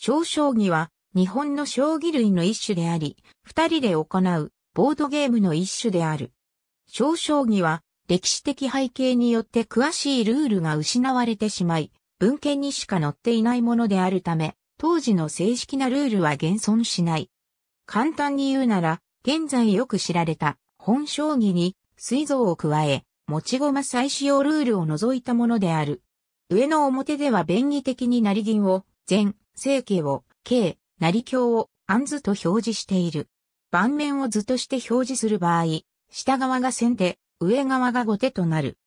小将棋は日本の将棋類の一種であり、二人で行うボードゲームの一種である。小将棋は歴史的背景によって詳しいルールが失われてしまい、文献にしか載っていないものであるため、当時の正式なルールは現存しない。簡単に言うなら、現在よく知られた本将棋に水蔵を加え、持ち駒再使用ルールを除いたものである。上の表では便宜的に成銀を、前、生形を、K、成教を、安図と表示している。盤面を図として表示する場合、下側が先手、上側が後手となる。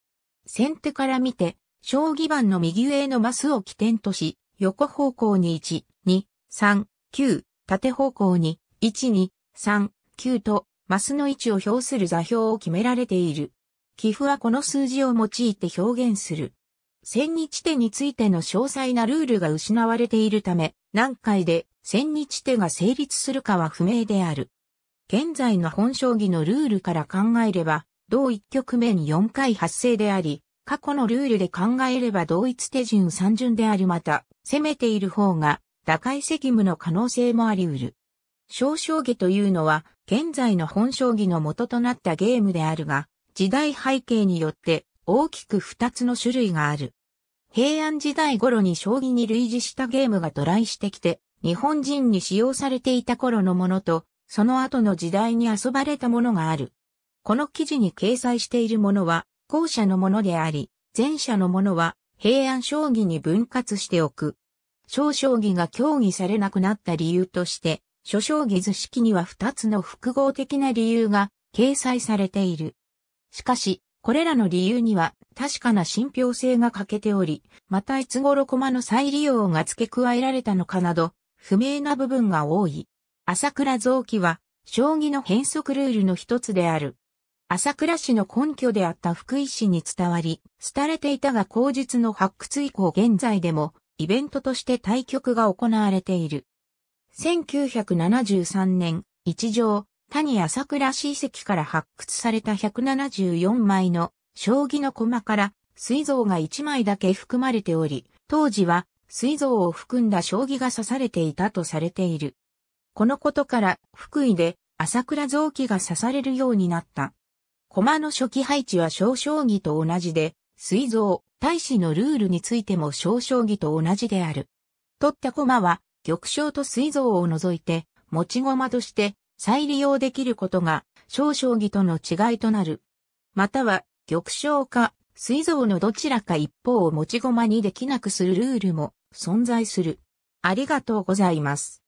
先手から見て、将棋盤の右上のマスを起点とし、横方向に1、2、3、9、縦方向に1、2、3、9と、マスの位置を表する座標を決められている。寄付はこの数字を用いて表現する。千日手についての詳細なルールが失われているため、何回で千日手が成立するかは不明である。現在の本将棋のルールから考えれば、同一局面に4回発生であり、過去のルールで考えれば同一手順3順でありまた、攻めている方が打開責務の可能性もあり得る。小将棋というのは、現在の本将棋の元となったゲームであるが、時代背景によって大きく2つの種類がある。平安時代頃に将棋に類似したゲームが渡来してきて、日本人に使用されていた頃のものと、その後の時代に遊ばれたものがある。この記事に掲載しているものは、後者のものであり、前者のものは、平安将棋に分割しておく。小将棋が競技されなくなった理由として、諸将棋図式には2つの複合的な理由が掲載されている。しかし、これらの理由には確かな信憑性が欠けており、またいつ頃駒の再利用が付け加えられたのかなど、不明な部分が多い。朝倉造記は、将棋の変則ルールの一つである。朝倉氏の根拠であった福井氏に伝わり、廃れていたが口述の発掘以降現在でも、イベントとして対局が行われている。1973年、一条、谷朝倉史跡から発掘された174枚の将棋の駒から水蔵が1枚だけ含まれており、当時は水蔵を含んだ将棋が刺されていたとされている。このことから福井で朝倉臓器が刺されるようになった。駒の初期配置は小将棋と同じで、水蔵大使のルールについても小将棋と同じである。取った駒は玉将と水蔵を除いて持ち駒として再利用できることが小将棋との違いとなる。または玉将か水蔵のどちらか一方を持ち駒にできなくするルールも存在する。ありがとうございます。